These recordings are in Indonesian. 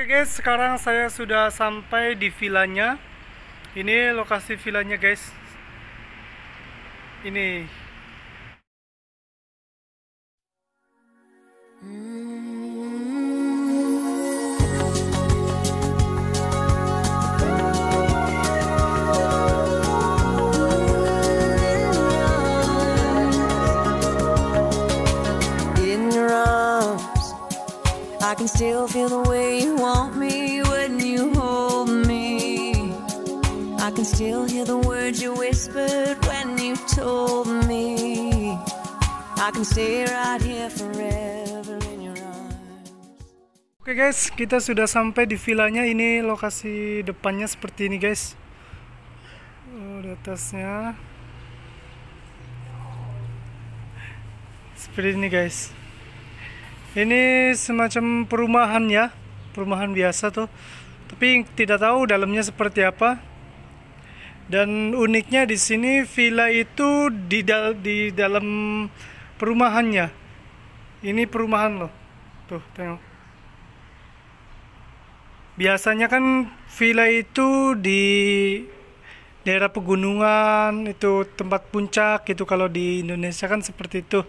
Oke okay guys, sekarang saya sudah sampai di villanya. Ini lokasi villanya guys. Ini I can still feel the way you want me when you hold me. I can still hear the words you whispered when you told me. I can stay right here forever in your arms. Oke okay guys, kita sudah sampai di villanya. Ini lokasi depannya seperti ini guys. Oh, di atasnya. Seperti ini guys ini semacam perumahan ya perumahan biasa tuh tapi tidak tahu dalamnya seperti apa dan uniknya di sini villa itu di dal di dalam perumahannya ini perumahan loh tuh tengok biasanya kan villa itu di daerah pegunungan itu tempat puncak gitu kalau di Indonesia kan seperti itu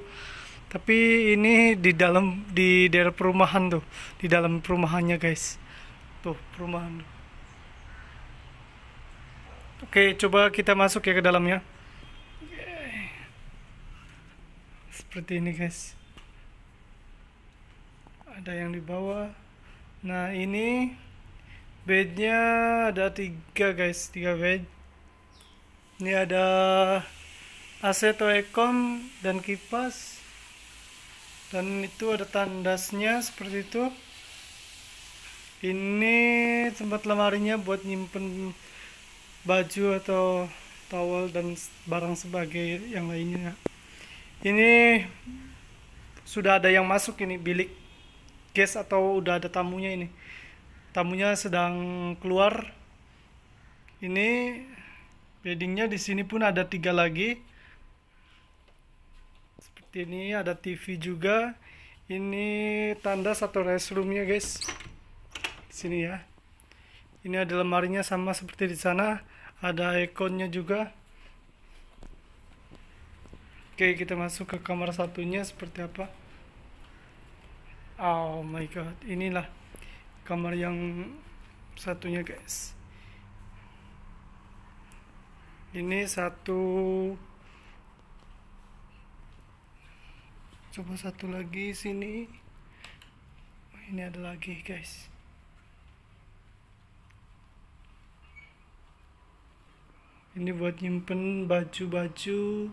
tapi ini di dalam di daerah perumahan tuh di dalam perumahannya guys tuh perumahan oke coba kita masuk ya ke dalamnya seperti ini guys ada yang di bawah nah ini bednya ada tiga guys tiga bed ini ada AC aircon dan kipas dan itu ada tandasnya seperti itu ini tempat lemarinya buat nyimpen baju atau towel dan barang sebagai yang lainnya ini sudah ada yang masuk ini bilik guest atau udah ada tamunya ini tamunya sedang keluar ini beddingnya di sini pun ada tiga lagi ini ada TV juga ini tanda satu restroomnya guys sini ya ini ada lemarinya sama seperti di sana ada ikonnya juga oke kita masuk ke kamar satunya seperti apa oh my god inilah kamar yang satunya guys ini satu coba satu lagi sini ini ada lagi guys ini buat nyimpen baju-baju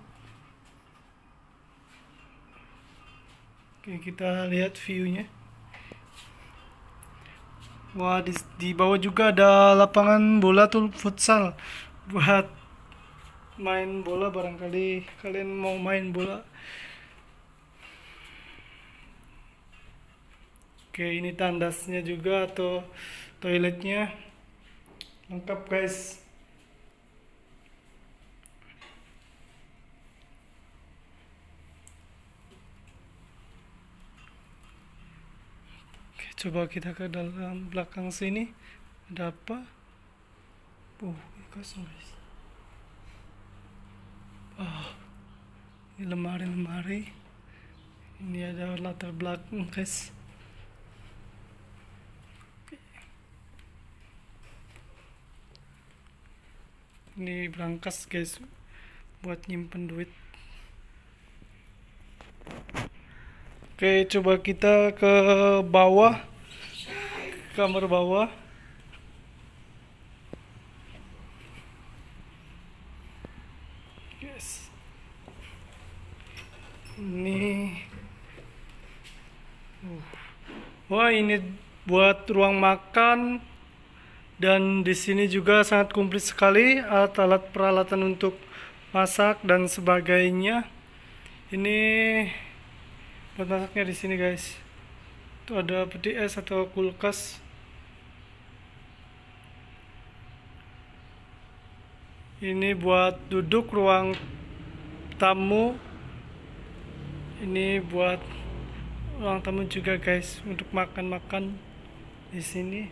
oke kita lihat viewnya wah di, di bawah juga ada lapangan bola tuh futsal buat main bola barangkali kalian mau main bola oke ini tandasnya juga atau toiletnya lengkap guys oke, coba kita ke dalam belakang sini ada apa Oh, kosong guys oh, ini lemari-lemari ini ada latar belakang guys ini brankas guys buat nyimpen duit oke coba kita ke bawah kamar bawah yes ini uh. wah ini buat ruang makan dan di sini juga sangat komplit sekali alat-alat peralatan untuk masak dan sebagainya ini buat masaknya di sini guys itu ada peti es atau kulkas ini buat duduk ruang tamu ini buat ruang tamu juga guys untuk makan-makan di sini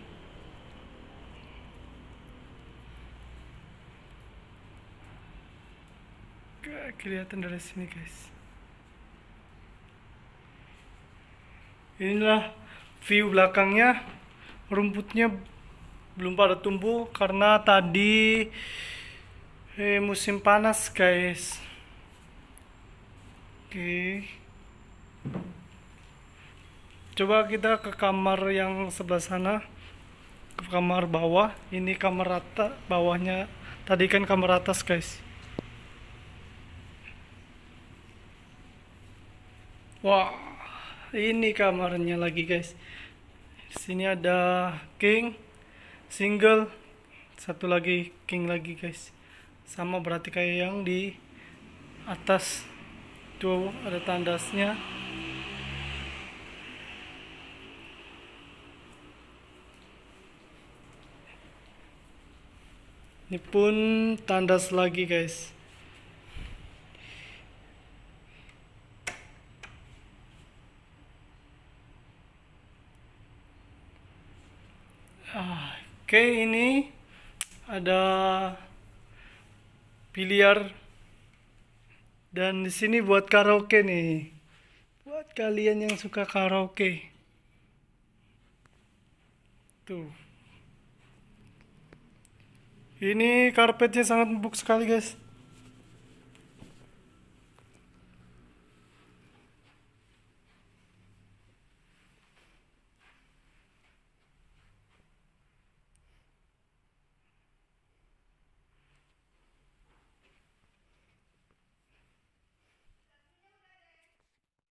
kelihatan dari sini guys inilah view belakangnya rumputnya belum pada tumbuh karena tadi eh, musim panas guys oke coba kita ke kamar yang sebelah sana ke kamar bawah ini kamar rata bawahnya tadi kan kamar atas guys Wah, ini kamarnya lagi guys. Sini ada king, single, satu lagi king lagi guys. Sama berarti kayak yang di atas tuh ada tandasnya. Ini pun tandas lagi guys. Oke, ini ada biliar dan di sini buat karaoke nih. Buat kalian yang suka karaoke. Tuh. Ini karpetnya sangat empuk sekali, guys.